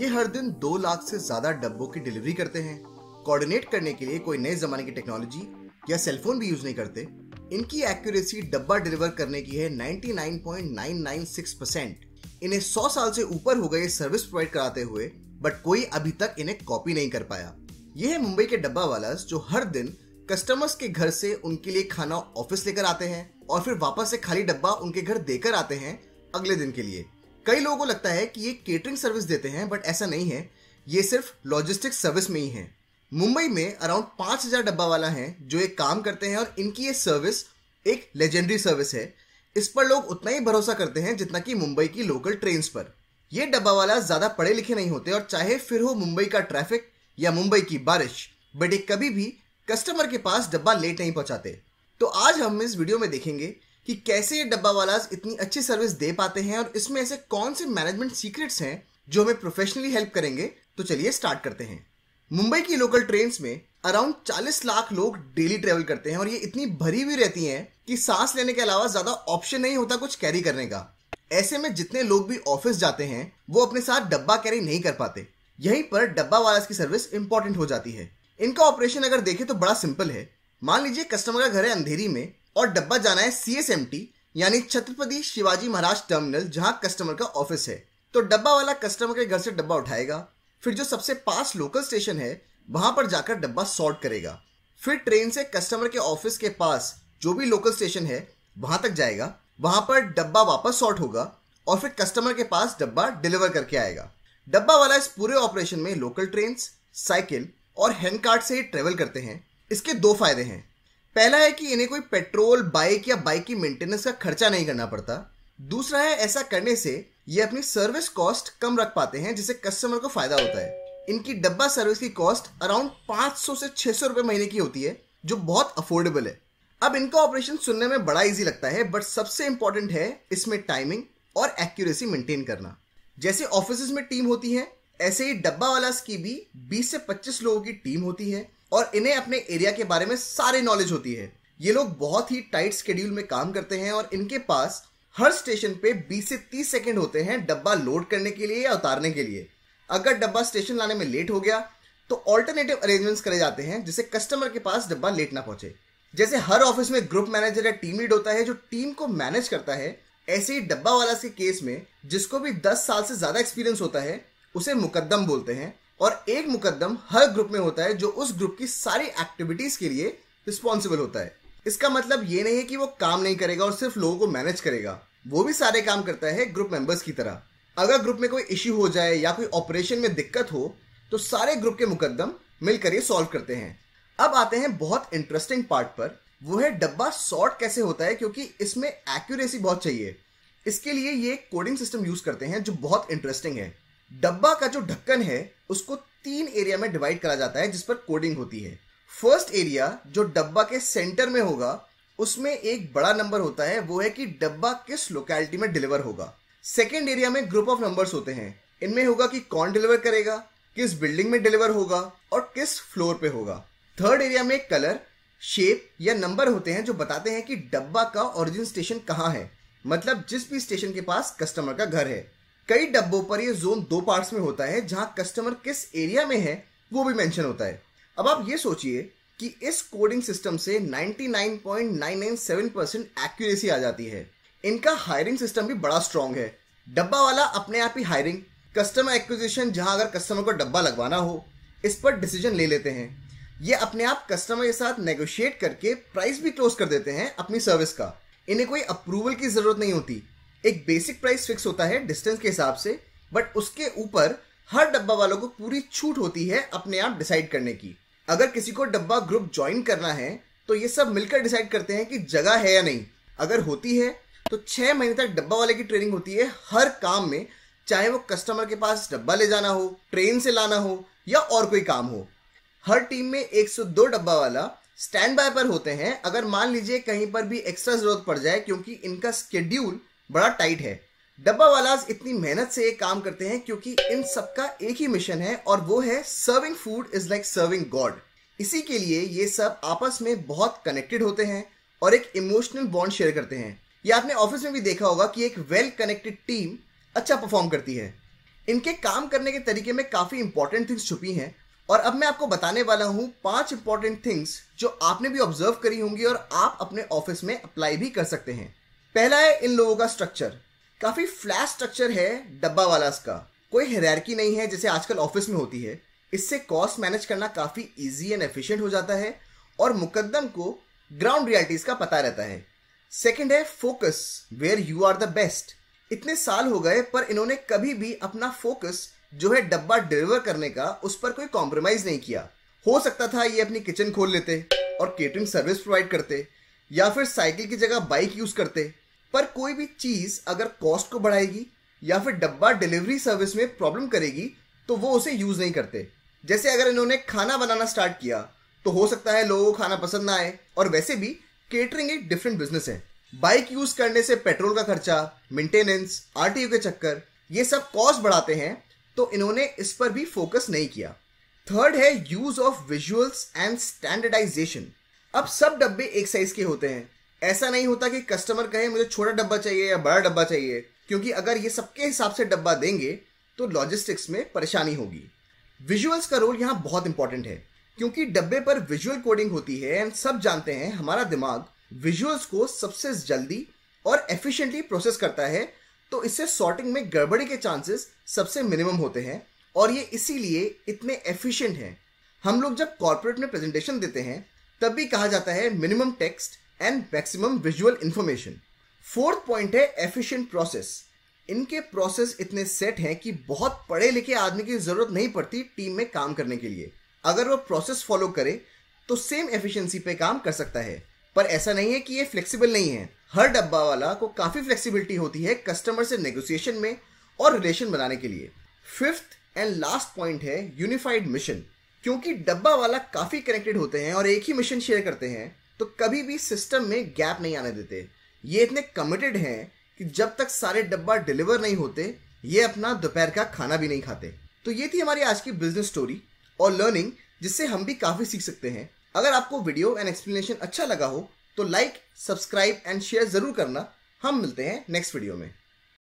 ये हर दिन दो लाख से ज्यादा डब्बों की डिलीवरी करते हैं कोऑर्डिनेट करने के लिए कोई नए जमाने की टेक्नोलॉजी या सेलफोन भी यूज नहीं करते इनकी एक्यूरेसी डब्बा डिलीवर करने की है 99.996 परसेंट इन्हें 100 साल से ऊपर हो गए सर्विस प्रोवाइड कराते हुए बट कोई अभी तक इन्हें कॉपी नहीं कर पाया ये है मुंबई के डब्बा वाला जो हर दिन कस्टमर्स के घर से उनके लिए खाना ऑफिस लेकर आते हैं और फिर वापस से खाली डब्बा उनके घर देकर आते हैं अगले दिन के लिए कई लोगों को लगता है कि ये केटरिंग सर्विस देते हैं बट ऐसा नहीं है ये सिर्फ लॉजिस्टिक सर्विस में ही है मुंबई में अराउंड पाँच हज़ार डब्बा वाला हैं जो एक काम करते हैं और इनकी ये सर्विस एक लेजेंडरी सर्विस है इस पर लोग उतना ही भरोसा करते हैं जितना कि मुंबई की लोकल ट्रेन पर ये डब्बा वाला ज़्यादा पढ़े लिखे नहीं होते और चाहे फिर हो मुंबई का ट्रैफिक या मुंबई की बारिश बट ये कभी भी कस्टमर के पास डब्बा लेट नहीं पहुंचाते तो आज हम इस वीडियो में देखेंगे कि कैसे ये डब्बा वाला इतनी अच्छी सर्विस दे पाते हैं और इसमें ऐसे कौन से मैनेजमेंट सीक्रेट्स हैं जो हमें प्रोफेशनली हेल्प करेंगे तो चलिए स्टार्ट करते हैं मुंबई की लोकल ट्रेन में अराउंड चालीस लाख लोग डेली ट्रेवल करते हैं और ये इतनी भरी हुई रहती है कि सांस लेने के अलावा ज्यादा ऑप्शन नहीं होता कुछ कैरी करने का ऐसे में जितने लोग भी ऑफिस जाते हैं वो अपने साथ डब्बा कैरी नहीं कर पाते यहीं पर डब्बा वाला की सर्विस इंपॉर्टेंट हो जाती है इनका ऑपरेशन अगर देखें तो बड़ा सिंपल है मान लीजिए कस्टमर का घर है अंधेरी में और डब्बा जाना है सी एस एम टी यानी छत्रपति शिवाजी महाराज टर्मिनल जहां कस्टमर का ऑफिस है तो डब्बा वाला कस्टमर के घर से डब्बा उठाएगा फिर जो सबसे पास लोकल स्टेशन है वहां पर जाकर डब्बा सॉर्ट करेगा फिर ट्रेन से कस्टमर के ऑफिस के पास जो भी लोकल स्टेशन है वहां तक जाएगा वहां पर डब्बा वापस सॉर्ट होगा और फिर कस्टमर के पास डब्बा डिलीवर करके आएगा डब्बा वाला इस पूरे ऑपरेशन में लोकल ट्रेन साइकिल और हैंड कार्ड से ही ट्रेवल करते हैं इसके दो फायदे हैं पहला है कि इन्हें कोई पेट्रोल बाइक या बाइक की मेंटेनेंस का खर्चा नहीं करना पड़ता दूसरा है ऐसा करने से ये अपनी सर्विस कॉस्ट कम रख पाते हैं जिससे कस्टमर को फायदा होता है इनकी डब्बा सर्विस की कॉस्ट अराउंड 500 से 600 रुपए महीने की होती है जो बहुत अफोर्डेबल है अब इनका ऑपरेशन सुनने में बड़ा इजी लगता है बट सबसे इंपॉर्टेंट है इसमें टाइमिंग और एक्यूरेसी मेंटेन करना जैसे ऑफिस में टीम होती है ऐसे ही डब्बा वाला की भी 20 से 25 लोगों की टीम होती है और इन्हें अपने एरिया के बारे में सारे नॉलेज होती है ये लोग बहुत ही टाइट स्केड्यूल में काम करते हैं और इनके पास हर स्टेशन पे 20 से 30 सेकंड होते हैं डब्बा लोड करने के लिए या उतारने के लिए अगर डब्बा स्टेशन लाने में लेट हो गया तो ऑल्टरनेटिव अरेंजमेंट्स करे जाते हैं जिससे कस्टमर के पास डब्बा लेट ना पहुंचे जैसे हर ऑफिस में ग्रुप मैनेजर या टीम लीड होता है जो टीम को मैनेज करता है ऐसे ही डब्बा वाला के केस में जिसको भी 10 साल से ज़्यादा एक्सपीरियंस होता है उसे मुकदम बोलते हैं और एक मुकदम हर ग्रुप में होता है जो उस ग्रुप की सारी एक्टिविटीज के लिए रिस्पॉन्सिबल होता है इसका मतलब ये नहीं है कि वो काम नहीं करेगा और सिर्फ लोगों को मैनेज करेगा वो भी सारे काम करता है ग्रुप मेंबर्स की तरह अगर ग्रुप में कोई इश्यू हो जाए या कोई ऑपरेशन में दिक्कत हो तो सारे ग्रुप के मुकदम मिलकर ये सॉल्व करते हैं अब आते हैं बहुत इंटरेस्टिंग पार्ट पर वो है डब्बा सॉर्ट कैसे होता है क्योंकि इसमें एक्यूरेसी बहुत चाहिए इसके लिए ये कोडिंग सिस्टम यूज करते हैं जो बहुत इंटरेस्टिंग है डब्बा का जो ढक्कन है उसको तीन एरिया में डिवाइड करा जाता है जिस पर कोडिंग होती है फर्स्ट एरिया जो डब्बा के सेंटर में होगा उसमें एक बड़ा नंबर होता है वो है कि डब्बा किस लोकेलिटी में डिलीवर होगा सेकेंड एरिया में ग्रुप ऑफ नंबर्स होते हैं इनमें होगा कि कौन डिलीवर करेगा किस बिल्डिंग में डिलीवर होगा और किस फ्लोर पे होगा थर्ड एरिया में कलर शेप या नंबर होते हैं जो बताते हैं कि डब्बा का ओरिजिन स्टेशन कहाँ है मतलब जिस भी स्टेशन के पास कस्टमर का घर है कई डब्बों पर ये जोन दो पार्ट्स में होता है जहां कस्टमर किस एरिया में है वो भी मेंशन होता है अब आप ये सोचिए कि इस कोडिंग सिस्टम से 99.997 परसेंट एक्यूरेसी आ जाती है इनका हायरिंग सिस्टम भी बड़ा स्ट्रांग है डब्बा वाला अपने आप ही हायरिंग कस्टमर एक्विजिशन जहां अगर कस्टमर को डब्बा लगवाना हो इस पर डिसीजन ले लेते हैं ये अपने आप कस्टमर के साथ नेगोशिएट करके प्राइस भी क्लोज कर देते हैं अपनी सर्विस का इन्हें कोई अप्रूवल की ज़रूरत नहीं होती एक बेसिक प्राइस फिक्स होता है डिस्टेंस के हिसाब से बट उसके ऊपर हर डब्बा वालों को पूरी छूट होती है अपने आप डिसाइड करने की अगर किसी को डब्बा ग्रुप ज्वाइन करना है तो ये सब मिलकर डिसाइड करते हैं कि जगह है या नहीं अगर होती है तो छह महीने तक डब्बा वाले की ट्रेनिंग होती है हर काम में चाहे वो कस्टमर के पास डब्बा ले जाना हो ट्रेन से लाना हो या और कोई काम हो हर टीम में 102 डब्बा वाला स्टैंड बाय पर होते हैं अगर मान लीजिए कहीं पर भी एक्स्ट्रा जरूरत पड़ जाए क्योंकि इनका स्केड्यूल बड़ा टाइट है डब्बा वालाज इतनी मेहनत से ये काम करते हैं क्योंकि इन सबका एक ही मिशन है और वो है serving food is like serving God इसी के लिए ये सब आपस में बहुत कनेक्टेड होते हैं और एक इमोशनल बॉन्ड शेयर करते हैं ये आपने ऑफिस में भी देखा होगा कि एक वेल कनेक्टेड टीम अच्छा परफॉर्म करती है इनके काम करने के तरीके में काफ़ी इंपॉर्टेंट थिंग्स छुपी हैं और अब मैं आपको बताने वाला हूँ पांच इंपॉर्टेंट थिंग्स जो आपने भी ऑब्जर्व करी होंगी और आप अपने ऑफिस में अप्लाई भी कर सकते हैं पहला है इन लोगों का स्ट्रक्चर काफ़ी फ्लैश स्ट्रक्चर है डब्बा वाला का कोई हेरकी नहीं है जैसे आजकल ऑफिस में होती है इससे कॉस्ट मैनेज करना काफ़ी इजी एंड एफिशिएंट हो जाता है और मुकदम को ग्राउंड रियलिटीज़ का पता रहता है सेकंड है focus where you are the best इतने साल हो गए पर इन्होंने कभी भी अपना फोकस जो है डब्बा डिलीवर करने का उस पर कोई कॉम्प्रोमाइज़ नहीं किया हो सकता था ये अपनी किचन खोल लेते और केटरिंग सर्विस प्रोवाइड करते या फिर साइकिल की जगह बाइक यूज करते पर कोई भी चीज अगर कॉस्ट को बढ़ाएगी या फिर डब्बा डिलीवरी सर्विस में प्रॉब्लम करेगी तो वो उसे यूज नहीं करते जैसे अगर इन्होंने खाना बनाना स्टार्ट किया तो हो सकता है लोगों को खाना पसंद ना आए और वैसे भी केटरिंग एक डिफरेंट बिजनेस है बाइक यूज करने से पेट्रोल का खर्चा मेंटेनेंस आरटीयू के चक्कर ये सब कॉस्ट बढ़ाते हैं तो इन्होंने इस पर भी फोकस नहीं किया थर्ड है use of visuals and standardisation अब सब डब्बे एक साइज के होते हैं ऐसा नहीं होता कि कस्टमर कहे मुझे छोटा डब्बा चाहिए या बड़ा डब्बा चाहिए क्योंकि अगर ये सबके हिसाब से डब्बा देंगे तो लॉजिस्टिक्स में परेशानी होगी विजुअल्स का रोल यहाँ बहुत इंपॉर्टेंट है क्योंकि डब्बे पर विजुअल कोडिंग होती है एंड सब जानते हैं हमारा दिमाग विजुअल्स को सबसे जल्दी और एफिशिएंटली प्रोसेस करता है तो इससे सॉर्टिंग में गड़बड़ी के चांसेस सबसे मिनिमम होते हैं और ये इसीलिए इतने एफिशिएंट हैं हम लोग जब कॉर्पोरेट में प्रेजेंटेशन देते हैं तब भी कहा जाता है minimum text and maximum visual information fourth point है एफिशिएंट प्रोसेस इनके प्रोसेस इतने सेट हैं कि बहुत पढ़े लिखे आदमी की जरूरत नहीं पड़ती टीम में काम करने के लिए अगर वो प्रोसेस फॉलो करे तो सेम एफिशिएंसी पे काम कर सकता है पर ऐसा नहीं है कि ये फ्लेक्सिबल नहीं है हर डब्बा वाला को काफ़ी फ्लेक्सिबिलिटी होती है कस्टमर से नेगोशिएशन में और रिलेशन बनाने के लिए फिफ्थ एंड लास्ट पॉइंट है यूनिफाइड मिशन क्योंकि डब्बा वाला काफ़ी कनेक्टेड होते हैं और एक ही मिशन शेयर करते हैं तो कभी भी सिस्टम में गैप नहीं आने देते ये इतने कमिटेड हैं कि जब तक सारे डब्बा डिलीवर नहीं होते ये अपना दोपहर का खाना भी नहीं खाते तो ये थी हमारी आज की बिजनेस स्टोरी और लर्निंग जिससे हम भी काफ़ी सीख सकते हैं अगर आपको वीडियो एंड एक्सप्लेनेशन अच्छा लगा हो तो लाइक सब्सक्राइब एंड शेयर ज़रूर करना हम मिलते हैं नेक्स्ट वीडियो में